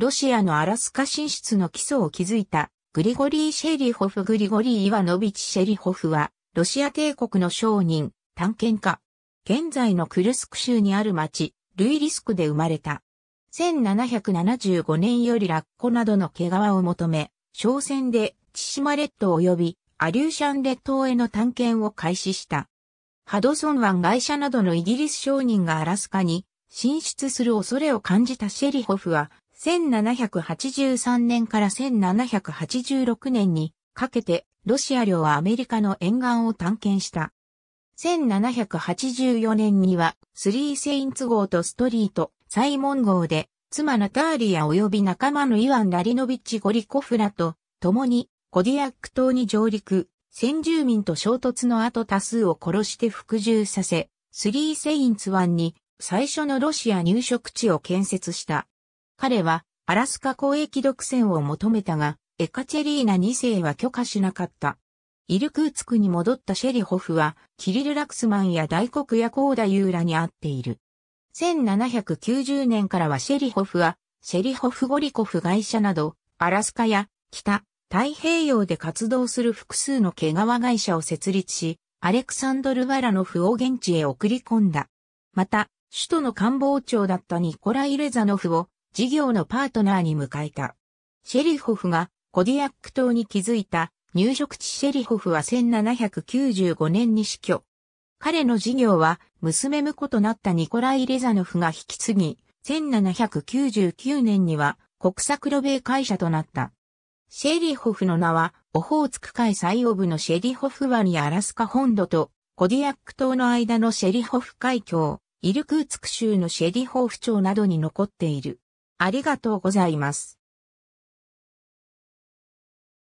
ロシアのアラスカ進出の基礎を築いたグリゴリー・シェリホフ・グリゴリー・イワノビチ・シェリホフは、ロシア帝国の商人、探検家。現在のクルスク州にある町、ルイリスクで生まれた。1775年よりラッコなどの毛皮を求め、商船で千島列島及びアリューシャン列島への探検を開始した。ハドソン湾会社などのイギリス商人がアラスカに進出する恐れを感じたシェリホフは1783年から1786年にかけてロシア領はアメリカの沿岸を探検した。1784年にはスリーセインツ号とストリート、サイモン号で妻ナターリア及び仲間のイワン・ラリノビッチ・ゴリコフラと共にコディアック島に上陸、先住民と衝突の後多数を殺して服従させ、スリーセインツ湾に最初のロシア入植地を建設した。彼はアラスカ交易独占を求めたが、エカチェリーナ2世は許可しなかった。イルクーツクに戻ったシェリホフは、キリル・ラクスマンや大黒やコーダ・ユーラに会っている。1790年からはシェリホフは、シェリホフ・ゴリコフ会社など、アラスカや北、太平洋で活動する複数の毛皮会社を設立し、アレクサンドル・ワラノフを現地へ送り込んだ。また、首都の官房長だったニコライ・レザノフを事業のパートナーに迎えた。シェリホフがコディアック島に築いた入植地シェリホフは1795年に死去。彼の事業は娘婿となったニコライ・レザノフが引き継ぎ、1799年には国策ベ米会社となった。シェリホフの名は、オホーツク海最オ部のシェリホフ湾にアラスカ本土と、コディアック島の間のシェリホフ海峡、イルクーツク州のシェリホフ町などに残っている。ありがとうございます。